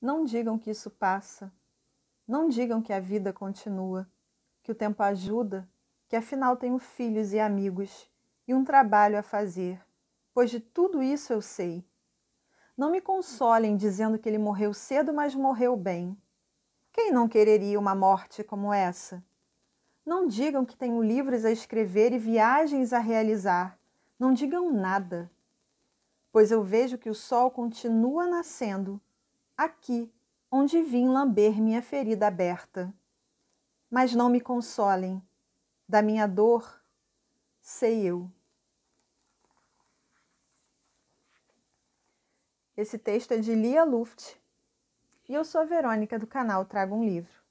Não digam que isso passa. Não digam que a vida continua, que o tempo ajuda, que afinal tenho filhos e amigos e um trabalho a fazer, pois de tudo isso eu sei. Não me consolem dizendo que ele morreu cedo, mas morreu bem. Quem não quereria uma morte como essa? Não digam que tenho livros a escrever e viagens a realizar. Não digam nada. Pois eu vejo que o sol continua nascendo aqui onde vim lamber minha ferida aberta. Mas não me consolem, da minha dor sei eu. Esse texto é de Lia Luft e eu sou a Verônica do canal Trago um Livro.